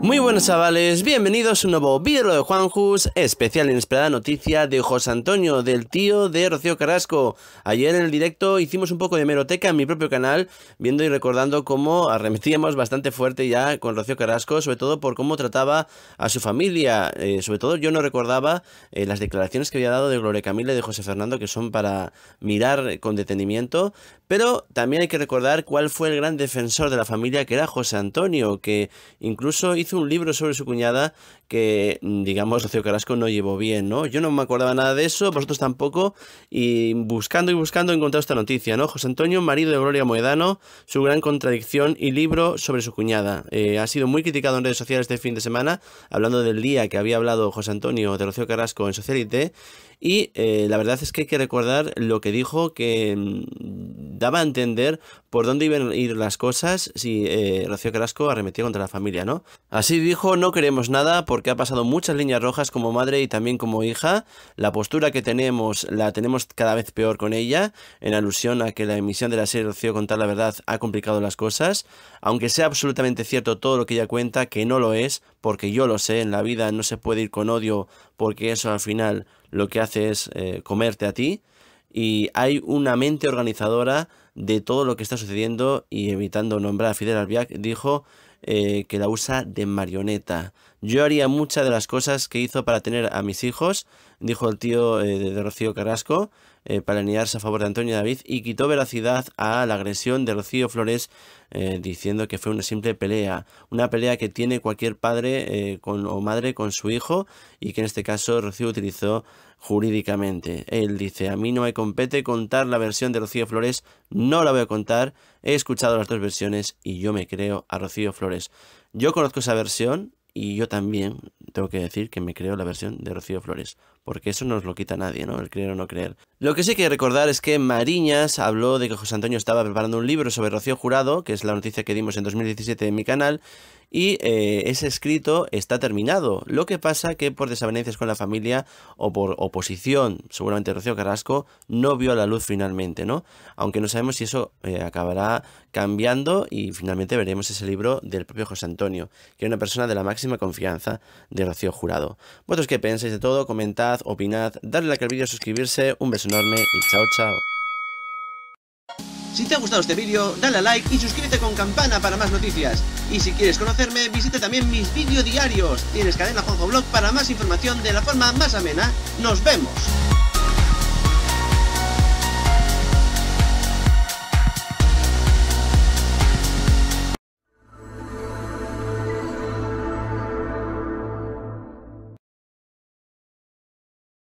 Muy buenos chavales, bienvenidos a un nuevo vídeo de Juanjus, especial e inesperada noticia de José Antonio, del tío de Rocío Carrasco. Ayer en el directo hicimos un poco de meroteca en mi propio canal, viendo y recordando cómo arremetíamos bastante fuerte ya con Rocío Carrasco, sobre todo por cómo trataba a su familia. Eh, sobre todo yo no recordaba eh, las declaraciones que había dado de Gloria Camila y de José Fernando, que son para mirar con detenimiento, pero también hay que recordar cuál fue el gran defensor de la familia, que era José Antonio, que incluso hizo un libro sobre su cuñada que, mm, digamos, Rocío Carrasco no llevó bien, ¿no? Yo no me acordaba nada de eso, vosotros tampoco, y buscando y buscando he encontrado esta noticia, ¿no? José Antonio, marido de Gloria Moedano, su gran contradicción y libro sobre su cuñada. Eh, ha sido muy criticado en redes sociales este fin de semana, hablando del día que había hablado José Antonio de Rocío Carrasco en Socialite, y eh, la verdad es que hay que recordar lo que dijo que mm, daba a entender por dónde iban a ir las cosas si eh, Rocío Carrasco arremetía contra la familia, ¿no? Así dijo, no queremos nada porque ha pasado muchas líneas rojas como madre y también como hija. La postura que tenemos la tenemos cada vez peor con ella, en alusión a que la emisión de la serie Rocío Contar la Verdad ha complicado las cosas. Aunque sea absolutamente cierto todo lo que ella cuenta, que no lo es, porque yo lo sé, en la vida no se puede ir con odio porque eso al final lo que hace es eh, comerte a ti y hay una mente organizadora de todo lo que está sucediendo y evitando nombrar a Fidel Albiac, dijo eh, que la usa de marioneta. Yo haría muchas de las cosas que hizo para tener a mis hijos, dijo el tío eh, de Rocío Carrasco, eh, para alinearse a favor de Antonio David y quitó veracidad a la agresión de Rocío Flores eh, diciendo que fue una simple pelea, una pelea que tiene cualquier padre con, o madre con su hijo y que en este caso Rocío utilizó jurídicamente. Él dice, a mí no me compete contar la versión de Rocío Flores, no la voy a contar, he escuchado las dos versiones y yo me creo a Rocío Flores. Yo conozco esa versión y yo también tengo que decir que me creo la versión de Rocío Flores porque eso no nos lo quita nadie, ¿no? El creer o no creer. Lo que sí hay que recordar es que Mariñas habló de que José Antonio estaba preparando un libro sobre Rocío Jurado, que es la noticia que dimos en 2017 en mi canal, y eh, ese escrito está terminado. Lo que pasa que por desavenencias con la familia o por oposición, seguramente Rocío Carrasco, no vio la luz finalmente, ¿no? Aunque no sabemos si eso eh, acabará cambiando y finalmente veremos ese libro del propio José Antonio, que es una persona de la máxima confianza de Rocío Jurado. Vosotros qué pensáis de todo, comentad opinad, darle like al vídeo, suscribirse, un beso enorme y chao chao. Si te ha gustado este vídeo, dale a like y suscríbete con campana para más noticias. Y si quieres conocerme, visita también mis vídeos diarios. Tienes cadena Juanjo Blog para más información de la forma más amena. ¡Nos vemos!